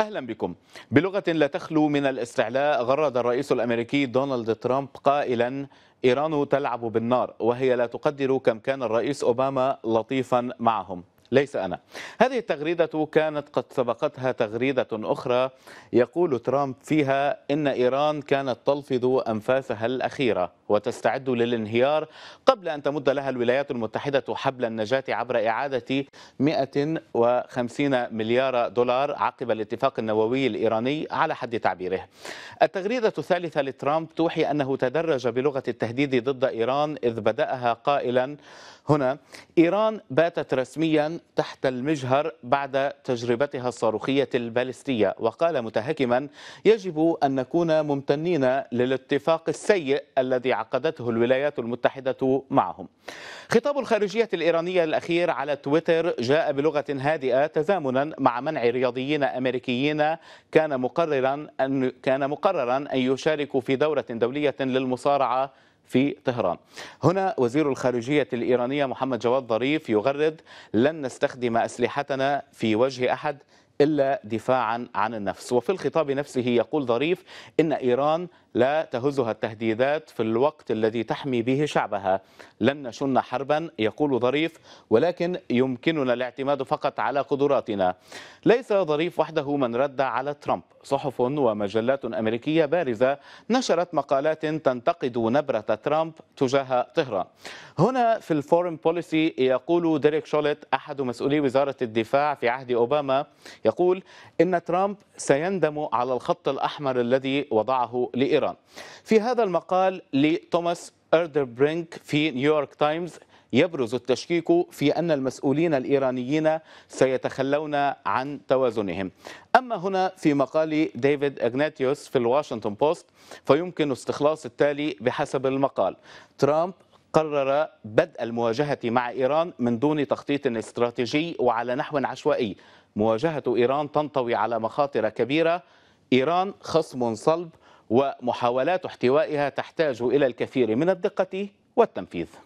أهلا بكم بلغة لا تخلو من الاستعلاء غرد الرئيس الأمريكي دونالد ترامب قائلا إيران تلعب بالنار وهي لا تقدر كم كان الرئيس أوباما لطيفا معهم ليس أنا هذه التغريدة كانت قد سبقتها تغريدة أخرى يقول ترامب فيها إن إيران كانت تلفظ أنفاسها الأخيرة وتستعد للانهيار قبل أن تمد لها الولايات المتحدة حبل النجاة عبر إعادة 150 مليار دولار عقب الاتفاق النووي الإيراني على حد تعبيره التغريدة الثالثة لترامب توحي أنه تدرج بلغة التهديد ضد إيران إذ بدأها قائلا هنا إيران باتت رسميا تحت المجهر بعد تجربتها الصاروخية البالستية وقال متهكما يجب أن نكون ممتنين للاتفاق السيء الذي عقدته الولايات المتحدة معهم خطاب الخارجية الإيرانية الأخير على تويتر جاء بلغة هادئة تزامنا مع منع رياضيين أمريكيين كان مقررا أن كان مقررا أن يشاركوا في دورة دولية للمصارعة في طهران هنا وزير الخارجية الإيرانية محمد جواد ظريف يغرد لن نستخدم أسلحتنا في وجه أحد إلا دفاعا عن النفس وفي الخطاب نفسه يقول ظريف إن إيران لا تهزها التهديدات في الوقت الذي تحمي به شعبها لن نشن حربا يقول ظريف ولكن يمكننا الاعتماد فقط على قدراتنا ليس ظريف وحده من رد على ترامب صحف ومجلات أمريكية بارزة نشرت مقالات تنتقد نبرة ترامب تجاه طهران هنا في الفورم بوليسي يقول ديريك شولت أحد مسؤولي وزارة الدفاع في عهد أوباما يقول إن ترامب سيندم على الخط الأحمر الذي وضعه لإيران في هذا المقال لتوماس أردر برينك في نيويورك تايمز يبرز التشكيك في أن المسؤولين الإيرانيين سيتخلون عن توازنهم أما هنا في مقال ديفيد أغناتيوس في الواشنطن بوست فيمكن استخلاص التالي بحسب المقال ترامب قرر بدء المواجهة مع إيران من دون تخطيط استراتيجي وعلى نحو عشوائي مواجهة إيران تنطوي على مخاطر كبيرة إيران خصم صلب ومحاولات احتوائها تحتاج إلى الكثير من الدقة والتنفيذ